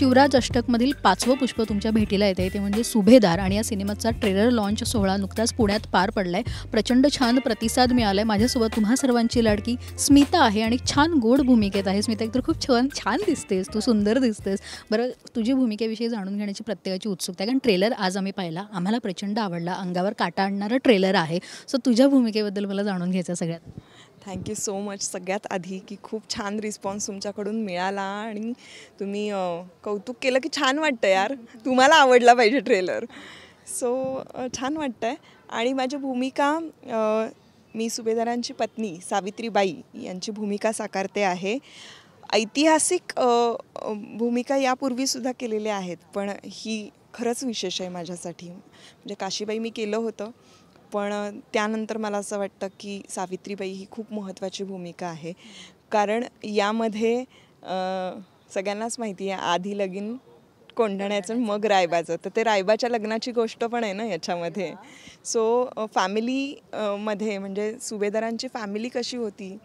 शिवराज अष्टकमधील पाचवं पुष्प तुमच्या भेटीला येते ते म्हणजे सुभेदार आणि या सिनेमाचा ट्रेलर लॉन्च सोहळा नुकताच पुण्यात पार पडलाय प्रचंड छान प्रतिसाद मिळालाय माझ्यासोबत तुम्हा सर्वांची लाडकी स्मिता आहे आणि छान गोड भूमिकेत आहे स्मिता तर खूप छान छान दिसतेस तू सुंदर दिसतेस बरं तुझी भूमिकेविषयी जाणून घेण्याची प्रत्येकाची उत्सुकता आहे कारण ट्रेलर आज आम्ही पाहिला आम्हाला प्रचंड आवडला अंगावर काटा आणणारा ट्रेलर आहे सो तुझ्या भूमिकेबद्दल मला जाणून घ्यायचं सगळ्यात थँक्यू सो मच सगळ्यात आधी की खूप छान रिस्पॉन्स तुमच्याकडून मिळाला आणि तुम्ही कौतुक केलं की छान वाटतं यार तुम्हाला आवडला पाहिजे ट्रेलर सो छान वाटतं आहे आणि माझी भूमिका मी सुभेदारांची पत्नी सावित्रीबाई यांची भूमिका साकारते आहे ऐतिहासिक भूमिका यापूर्वीसुद्धा केलेल्या आहेत पण ही खरंच विशेष आहे माझ्यासाठी म्हणजे काशीबाई मी केलं होतं पण त्यानंतर मला असं वाटतं की सावित्रीबाई ही खूप महत्त्वाची भूमिका आहे कारण यामध्ये सगळ्यांनाच माहिती आहे आधी लगीन कोंढण्याचं मग रायबाचं तर ते रायबाच्या लग्नाची गोष्ट पण आहे ना याच्यामध्ये सो फॅमिलीमध्ये म्हणजे सुभेदारांची फॅमिली कशी होती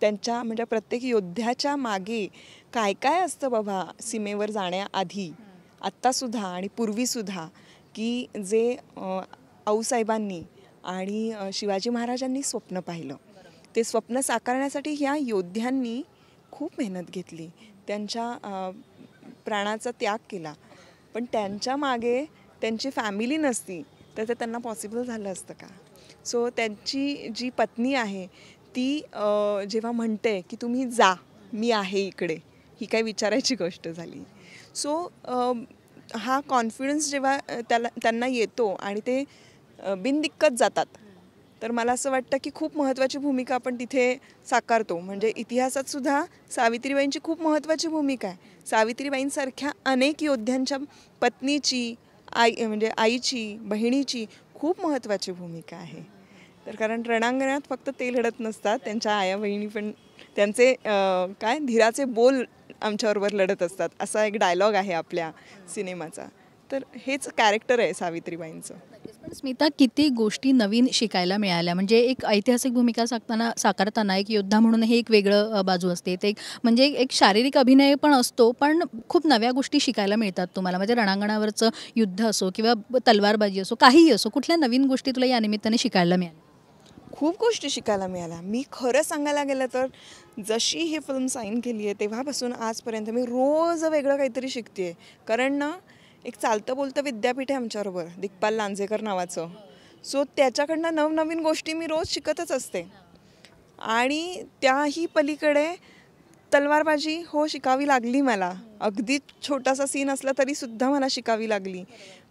त्यांच्या म्हणजे प्रत्येक योद्ध्याच्या मागे काय काय असतं बाबा सीमेवर जाण्याआधी आत्तासुद्धा आणि पूर्वीसुद्धा की जे आऊसाहेबांनी आणि शिवाजी महाराजांनी स्वप्न पाहिलं ते स्वप्न साकारण्यासाठी ह्या योद्ध्यांनी खूप मेहनत घेतली त्यांच्या प्राणाचा त्याग केला पण त्यांच्या मागे त्यांची फॅमिली नसती तर ते त्यांना पॉसिबल झालं असतं का सो त्यांची जी पत्नी आहे ती जेव्हा म्हणते की तुम्ही जा मी आहे इकडे ही काय विचारायची गोष्ट झाली सो हा कॉन्फिडन्स जेव्हा त्याला त्यांना येतो आणि ते बिनदिक्कत जातात तर मला असं वाटतं की खूप महत्त्वाची भूमिका आपण तिथे साकारतो म्हणजे इतिहासात सुद्धा सावित्रीबाईंची खूप महत्त्वाची भूमिका आहे सावित्रीबाईंसारख्या अनेक योद्ध्यांच्या पत्नीची आई म्हणजे आईची बहिणीची खूप महत्त्वाची भूमिका आहे तर कारण रणांगणात फक्त ते लढत नसतात त्यांच्या आया बहिणी पण त्यांचे काय धीराचे बोल आमच्याबरोबर लढत असतात असा एक डायलॉग आहे आपल्या सिनेमाचा तर हेच कॅरेक्टर आहे सावित्रीबाईंचं पण स्मिता किती गोष्टी नवीन शिकायला मिळाल्या म्हणजे एक ऐतिहासिक भूमिका साकताना साकारताना एक योद्धा म्हणून हे एक वेगळं बाजू असते ते म्हणजे एक शारीरिक अभिनय पण असतो पण खूप नव्या गोष्टी शिकायला मिळतात तुम्हाला म्हणजे रणांगणावरचं युद्ध असो किंवा तलवारबाजी असो काहीही असो कुठल्या नवीन गोष्टी तुला या निमित्ताने शिकायला मिळाल्या खूप गोष्टी शिकायला मिळाल्या मी खरं सांगायला गेलं तर जशी ही फिल्म साईन केली आहे तेव्हापासून आजपर्यंत मी रोज वेगळं काहीतरी शिकते कारण ना एक चालतं बोलतं विद्यापीठ आहे आमच्याबरोबर दिग्पाल लांजेकर नावाचं सो त्याच्याकडनं नवनवीन गोष्टी मी रोज शिकतच असते आणि त्याही पलीकडे तलवारबाजी हो शिकावी लागली मला अगदी छोटासा सीन असला तरीसुद्धा मला शिकावी लागली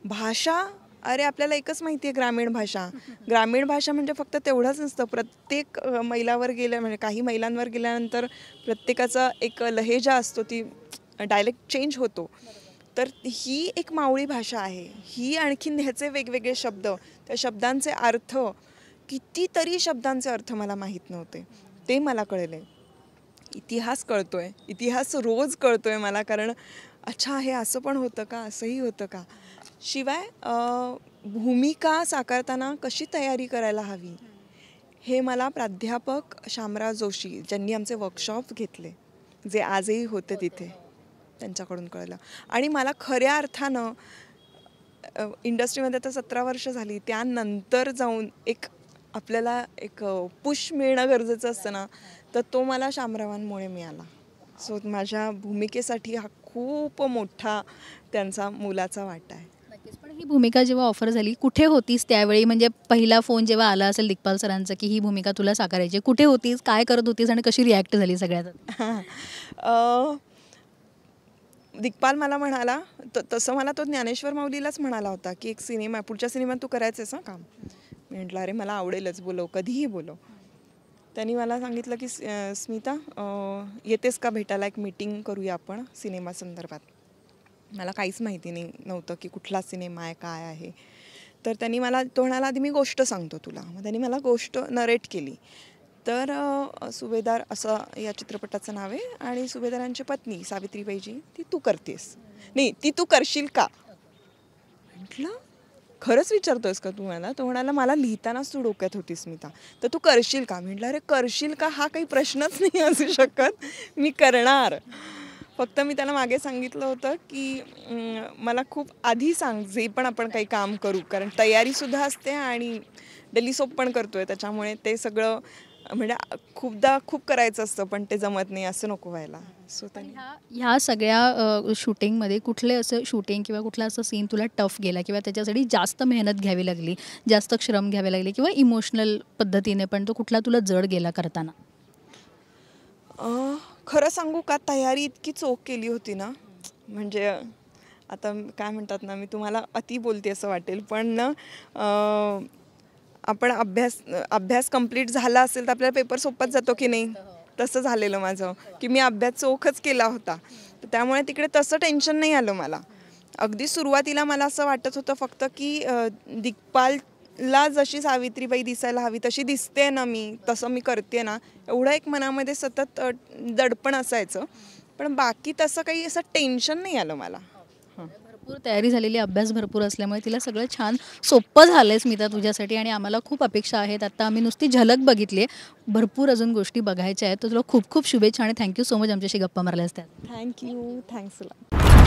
भाषा अरे आपल्याला एकच माहिती आहे ग्रामीण भाषा ग्रामीण भाषा म्हणजे फक्त तेवढंच नसतं प्रत्येक मैलावर गेल्या म्हणजे काही मैलांवर गेल्यानंतर प्रत्येकाचा एक लहेजा असतो ती डायलेक्ट चेंज होतो तर ही एक मावळी भाषा आहे ही आणखीन ह्याचे वेगवेगळे शब्द त्या शब्दांचे अर्थ कितीतरी शब्दांचे अर्थ मला माहीत नव्हते ते मला कळले इतिहास कळतो आहे इतिहास रोज कळतो आहे मला कारण अच्छा हे असं पण होतं का असंही होतं का शिवाय भूमिका साकारताना कशी तयारी करायला हवी हे मला प्राध्यापक शामराव जोशी ज्यांनी आमचे वर्कशॉप घेतले जे आजही होते तिथे त्यांच्याकडून कळलं आणि मला खऱ्या अर्थानं इंडस्ट्रीमध्ये आता सतरा वर्ष झाली त्यानंतर जाऊन एक आपल्याला एक पुश मिळणं गरजेचं असतं ना तर तो मला शामरावांमुळे मिळाला सो माझ्या भूमिकेसाठी हा खूप मोठा त्यांचा मोलाचा वाटा आहे पण ही भूमिका जेव्हा ऑफर झाली कुठे होतीस त्यावेळी म्हणजे पहिला फोन जेव्हा आला असेल दिग्पाल सरांचा की ही भूमिका तुला साकारायची कुठे होतीस काय करत होतीस आणि कशी रिॲक्ट झाली सगळ्यात दिग्पाल मला म्हणाला त तसं मला तो ज्ञानेश्वर माऊलीलाच म्हणाला होता की एक सिनेमा पुढच्या सिनेमात तू करायचं ना काम मी म्हटलं अरे मला आवडेलच बोलव कधीही बोलो त्यांनी मला सांगितलं की स्मिता येतेस का भेटायला एक मीटिंग करूया आपण सिनेमा संदर्भात मला काहीच माहिती नाही नव्हतं की कुठला सिनेमा आहे काय आहे तर त्यांनी मला तो म्हणाला आधी मी गोष्ट सांगतो तुला मग त्यांनी मला गोष्ट नरेट केली तर सुभेदार असं या चित्रपटाचं नाव आहे आणि सुभेदारांची पत्नी सावित्रीबाईजी ती तू करतेस नाही ती तू करशील का म्हटलं खरंच विचारतोयस का तू मला तो म्हणाला मला लिहितानाच तू डोक्यात होतीस मी तर तू करशील का म्हटलं अरे करशील का हा काही प्रश्नच नाही असू शकत मी करणार फक्त मी त्याला मागे सांगितलं होतं की मला खूप आधी सांग जे पण आपण काही काम करू कारण तयारीसुद्धा असते आणि डेली सोप पण करतोय त्याच्यामुळे ते सगळं म्हणजे खूपदा खूप करायचं असतं पण ते जमत नाही असं नको व्हायला सो ह्या ह्या सगळ्या शूटिंगमध्ये कुठले असं शूटिंग किंवा कुठला असं सीन तुला टफ गेला किंवा त्याच्यासाठी जास्त मेहनत घ्यावी लागली जास्त श्रम घ्यावे लागले किंवा इमोशनल पद्धतीने पण तो कुठला तुला जड गेला करताना खरं सांगू का तयारी इतकी चोख केली होती ना म्हणजे आता काय म्हणतात ना मी तुम्हाला अति बोलते असं वाटेल पण आपण अभ्यास अभ्यास कंप्लीट झाला असेल तर आपल्याला पेपर सोपत जातो की नाही तसं झालेलं माझं की मी अभ्यास चोखच केला होता तर त्यामुळे तिकडे तसं टेन्शन नाही आलं मला अगदी सुरुवातीला मला असं वाटत होतं फक्त की दिग्पालला जशी सावित्रीबाई दिसायला हवी तशी दिसते ना मी तसं मी करते ना एवढं एक मनामध्ये सतत दडपण असायचं पण बाकी तसं काही असं टेन्शन नाही आलं मला भरपूर तयारी झालेली अभ्यास भरपूर असल्यामुळे तिला सगळं छान सोपं झालं स्मिता मी तर तुझ्यासाठी आणि आम्हाला खूप अपेक्षा आहेत आता आम्ही नुसती झलक बघितली आहे भरपूर अजून गोष्टी बघायच्या आहेत तर तुला खूप खूप शुभेच्छा आणि थँक्यू सो मच आमच्याशी गप्पा मारल्या असतात थँक्यू थँक्स